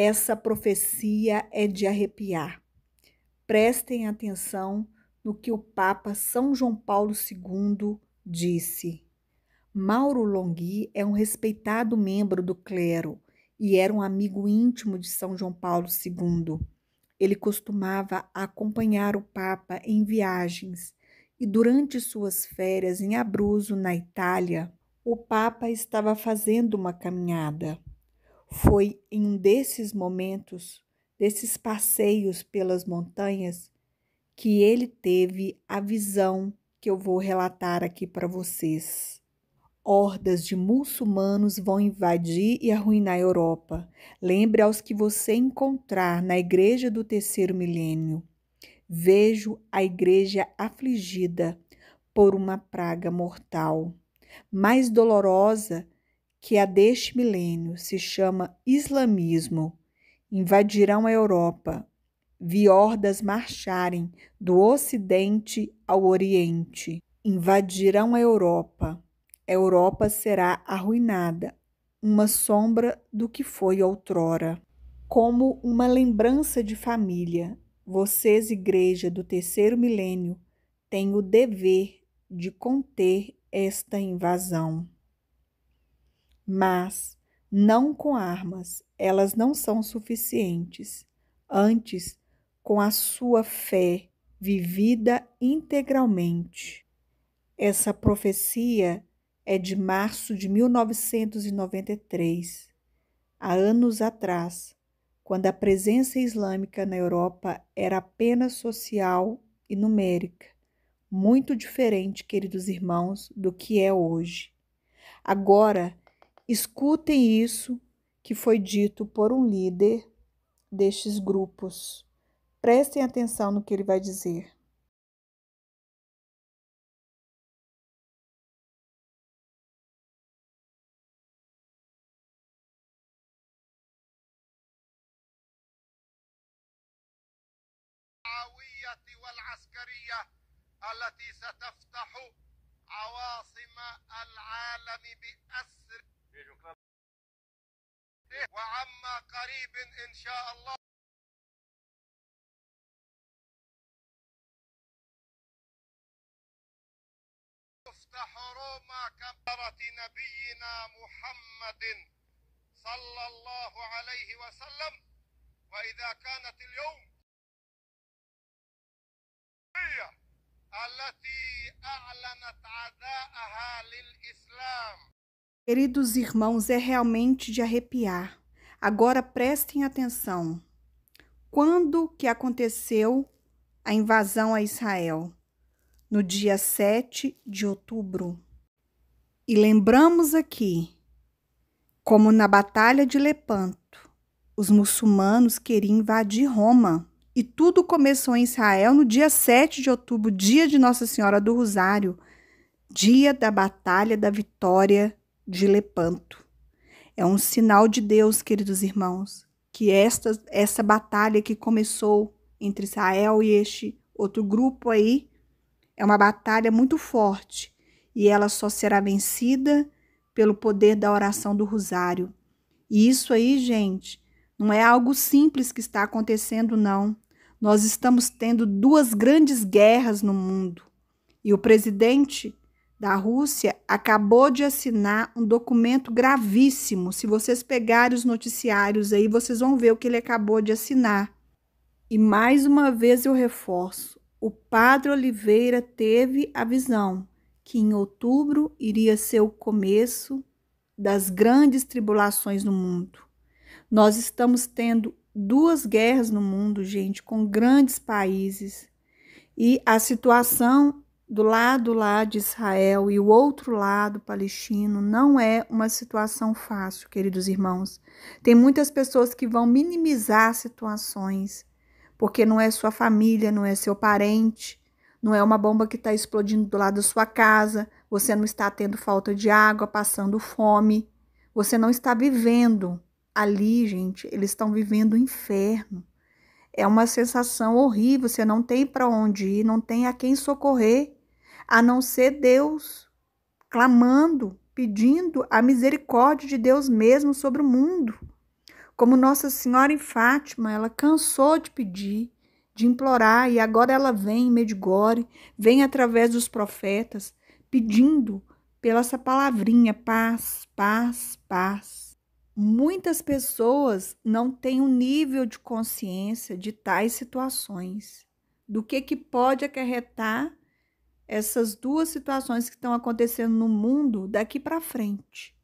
Essa profecia é de arrepiar. Prestem atenção no que o Papa São João Paulo II disse. Mauro Longhi é um respeitado membro do clero e era um amigo íntimo de São João Paulo II. Ele costumava acompanhar o Papa em viagens e durante suas férias em Abruzzo, na Itália, o Papa estava fazendo uma caminhada. Foi em um desses momentos, desses passeios pelas montanhas, que ele teve a visão que eu vou relatar aqui para vocês. Hordas de muçulmanos vão invadir e arruinar a Europa. Lembre aos que você encontrar na igreja do terceiro milênio. Vejo a igreja afligida por uma praga mortal, mais dolorosa que a deste milênio se chama islamismo, invadirão a Europa, vi hordas marcharem do Ocidente ao Oriente. Invadirão a Europa. A Europa será arruinada, uma sombra do que foi outrora. Como uma lembrança de família, vocês, Igreja do terceiro milênio, têm o dever de conter esta invasão mas não com armas, elas não são suficientes. Antes, com a sua fé vivida integralmente. Essa profecia é de março de 1993, há anos atrás, quando a presença islâmica na Europa era apenas social e numérica, muito diferente, queridos irmãos, do que é hoje. Agora Escutem isso que foi dito por um líder destes grupos. Prestem atenção no que ele vai dizer. التي ستفتح عواصم العالم وعما قريب إن شاء الله تفتح روما كبرة نبينا محمد صلى الله عليه وسلم وإذا كانت اليوم التي أعلنت عداءها للإسلام Queridos irmãos, é realmente de arrepiar. Agora prestem atenção. Quando que aconteceu a invasão a Israel? No dia 7 de outubro. E lembramos aqui, como na Batalha de Lepanto, os muçulmanos queriam invadir Roma. E tudo começou em Israel no dia 7 de outubro, dia de Nossa Senhora do Rosário, dia da Batalha da Vitória de Lepanto. É um sinal de Deus, queridos irmãos, que esta, essa batalha que começou entre Israel e este outro grupo aí é uma batalha muito forte e ela só será vencida pelo poder da oração do rosário. E isso aí, gente, não é algo simples que está acontecendo, não. Nós estamos tendo duas grandes guerras no mundo. E o presidente da Rússia acabou de assinar um documento gravíssimo. Se vocês pegarem os noticiários aí, vocês vão ver o que ele acabou de assinar. E mais uma vez eu reforço: o padre Oliveira teve a visão que em outubro iria ser o começo das grandes tribulações no mundo. Nós estamos tendo duas guerras no mundo, gente, com grandes países. E a situação do lado lá de Israel e o outro lado palestino não é uma situação fácil, queridos irmãos. Tem muitas pessoas que vão minimizar situações, porque não é sua família, não é seu parente, não é uma bomba que está explodindo do lado da sua casa, você não está tendo falta de água, passando fome, você não está vivendo. Ali, gente, eles estão vivendo o inferno. É uma sensação horrível, você não tem para onde ir, não tem a quem socorrer a não ser Deus, clamando, pedindo a misericórdia de Deus mesmo sobre o mundo. Como Nossa Senhora em Fátima, ela cansou de pedir, de implorar, e agora ela vem em Medigore, vem através dos profetas, pedindo pela essa palavrinha paz, paz, paz. Muitas pessoas não têm um nível de consciência de tais situações, do que que pode acarretar essas duas situações que estão acontecendo no mundo daqui para frente.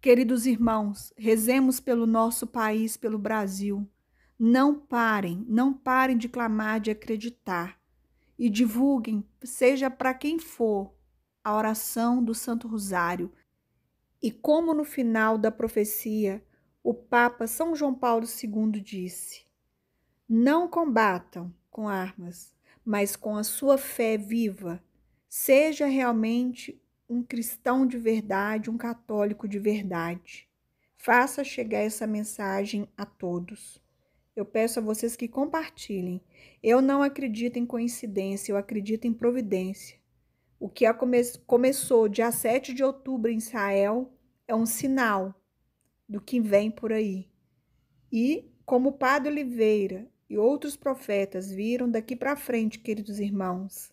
Queridos irmãos, rezemos pelo nosso país, pelo Brasil. Não parem, não parem de clamar, de acreditar. E divulguem, seja para quem for, a oração do Santo Rosário. E como no final da profecia, o Papa São João Paulo II disse: Não combatam com armas, mas com a sua fé viva. Seja realmente um cristão de verdade, um católico de verdade. Faça chegar essa mensagem a todos. Eu peço a vocês que compartilhem. Eu não acredito em coincidência, eu acredito em providência. O que come começou dia 7 de outubro em Israel é um sinal do que vem por aí. E, como o Padre Oliveira e outros profetas viram daqui para frente, queridos irmãos.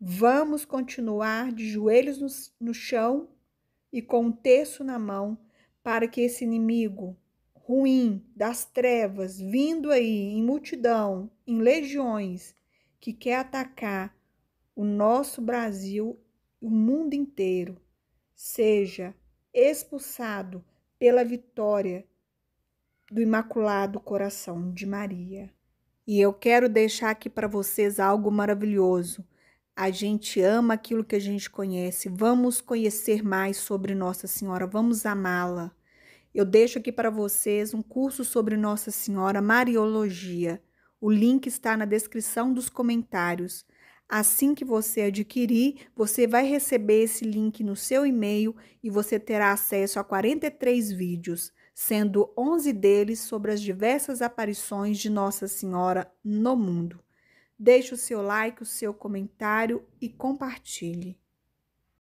Vamos continuar de joelhos no, no chão e com um terço na mão para que esse inimigo ruim das trevas vindo aí em multidão, em legiões, que quer atacar o nosso Brasil, o mundo inteiro, seja expulsado pela vitória do Imaculado Coração de Maria. E eu quero deixar aqui para vocês algo maravilhoso. A gente ama aquilo que a gente conhece. Vamos conhecer mais sobre Nossa Senhora, vamos amá-la. Eu deixo aqui para vocês um curso sobre Nossa Senhora Mariologia. O link está na descrição dos comentários. Assim que você adquirir, você vai receber esse link no seu e-mail e você terá acesso a 43 vídeos sendo onze deles sobre as diversas aparições de Nossa Senhora no mundo. Deixe o seu like, o seu comentário e compartilhe.